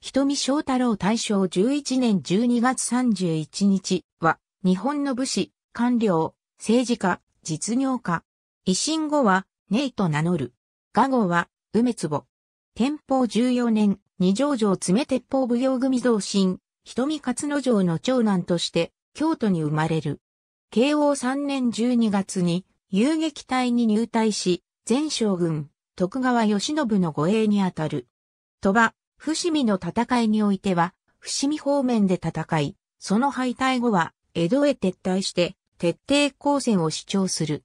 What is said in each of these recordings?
瞳翔太郎大正11年12月31日は、日本の武士、官僚、政治家、実業家。維新後は、ネイと名乗る。画後は、梅壺。天保14年、二条城爪鉄砲奉行組増進、瞳勝之城の長男として、京都に生まれる。慶応3年12月に、遊撃隊に入隊し、前将軍、徳川義信の護衛にあたる。鳥羽、伏見の戦いにおいては、伏見方面で戦い、その敗退後は、江戸へ撤退して、徹底抗戦を主張する。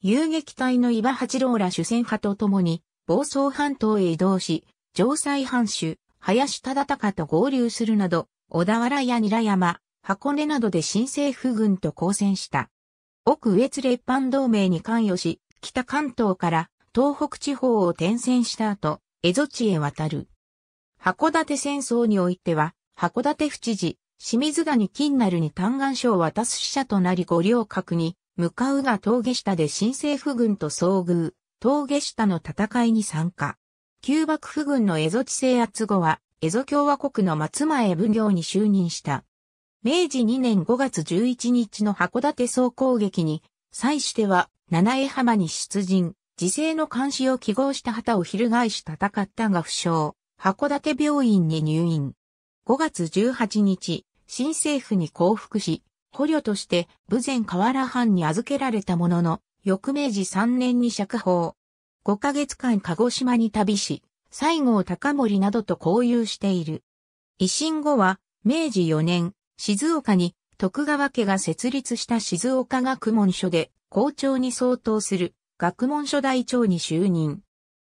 遊撃隊の岩八郎ら主戦派と共に、暴走半島へ移動し、城西藩主、林忠敬と合流するなど、小田原や韮山、箱根などで新政府軍と交戦した。奥越列藩同盟に関与し、北関東から東北地方を転戦した後、蝦夷地へ渡る。函館戦争においては、函館府知事、清水谷金なるに嘆願書を渡す使者となり五稜郭に、向かうが峠下で新政府軍と遭遇、峠下の戦いに参加。旧幕府軍の蝦夷地制圧後は、蝦夷共和国の松前奉行に就任した。明治2年5月11日の函館総攻撃に、際しては、七重浜に出陣、自制の監視を記号した旗を翻し戦ったが負傷。函館病院に入院。5月18日、新政府に降伏し、捕虜として武前河原藩に預けられたものの、翌明治3年に釈放。5ヶ月間鹿児島に旅し、西郷隆盛などと交友している。維新後は、明治4年、静岡に徳川家が設立した静岡学問所で校長に相当する学問所大長に就任。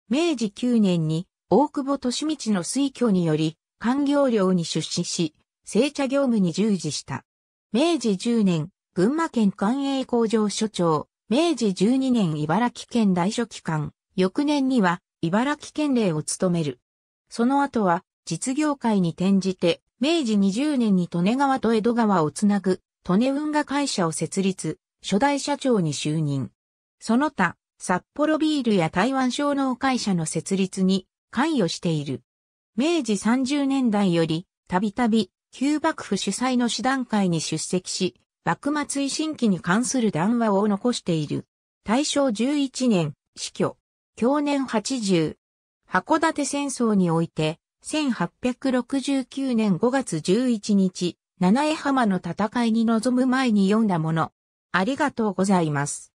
明治9年に大久保利道の推挙により、官業寮に出資し、製茶業務に従事した。明治10年、群馬県官営工場所長、明治12年茨城県大書記官、翌年には茨城県令を務める。その後は実業界に転じて、明治20年に利根川と江戸川をつなぐ、利根運河会社を設立、初代社長に就任。その他、札幌ビールや台湾商農会社の設立に関与している。明治30年代より、たびたび、旧幕府主催の師団会に出席し、幕末維新期に関する談話を残している。大正11年、死去。去年80。函館戦争において、1869年5月11日、七重浜の戦いに臨む前に読んだもの。ありがとうございます。